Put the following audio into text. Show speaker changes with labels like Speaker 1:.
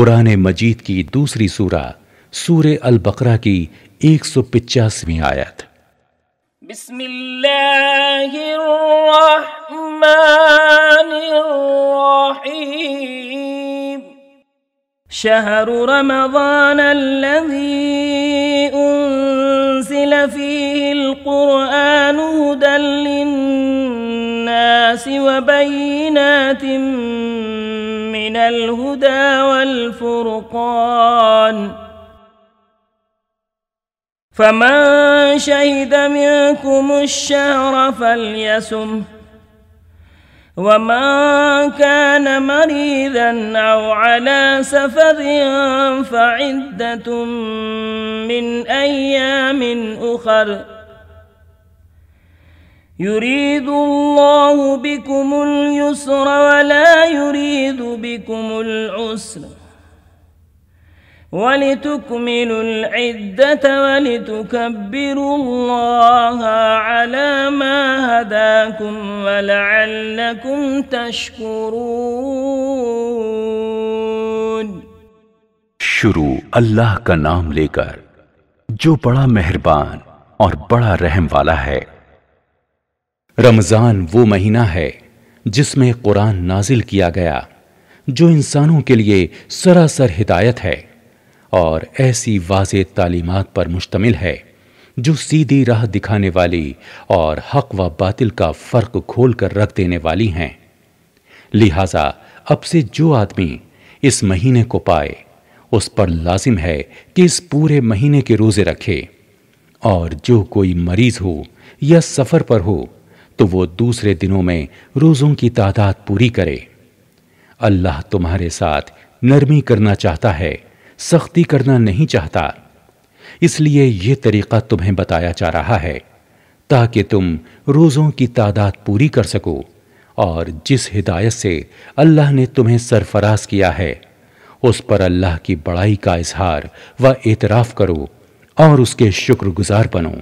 Speaker 1: قرآن مجید کی دوسری سورہ سورة البقرہ کی ایک سو پچاسویں آیت
Speaker 2: بسم الله الرحمن الرحيم شهر رمضان الذي انزل فيه القرآن هدى للناس وبينات من من الهدى والفرقان فمن شهد منكم الشهر فليسم ومن كان مريضا أو على سفر فعدة من أيام أخر يريد الله بكم اليسر ولا يريد بكم العسر ولتكملوا العدة ولتكبروا الله على ما هداكم ولعلكم تشكرون
Speaker 1: شروع الله کا نام لے کر جو بڑا مہربان اور بڑا رحم والا ہے रमज़ान वो महीना है जिसमें कुरान नाजिल किया गया जो इंसानों के लिए सरासर हिदायत है और ऐसी वाज तालीमत पर मुश्तमिल है जो सीधी राह दिखाने वाली और हक व बातिल का फ़र्क खोल कर रख देने वाली हैं लिहाजा अब से जो आदमी इस महीने को पाए उस पर लाजिम है कि इस पूरे महीने के रोज़े रखे और जो कोई मरीज़ हो या सफ़र पर हो तो वो दूसरे दिनों में रोज़ों की तादाद पूरी करे अल्लाह तुम्हारे साथ नरमी करना चाहता है सख्ती करना नहीं चाहता इसलिए यह तरीक़ा तुम्हें बताया जा रहा है ताकि तुम रोज़ों की तादाद पूरी कर सको और जिस हिदायत से अल्लाह ने तुम्हें सरफराज किया है उस पर अल्लाह की बड़ाई का इजहार व एतराफ़ करो और उसके शुक्रगुजार बनो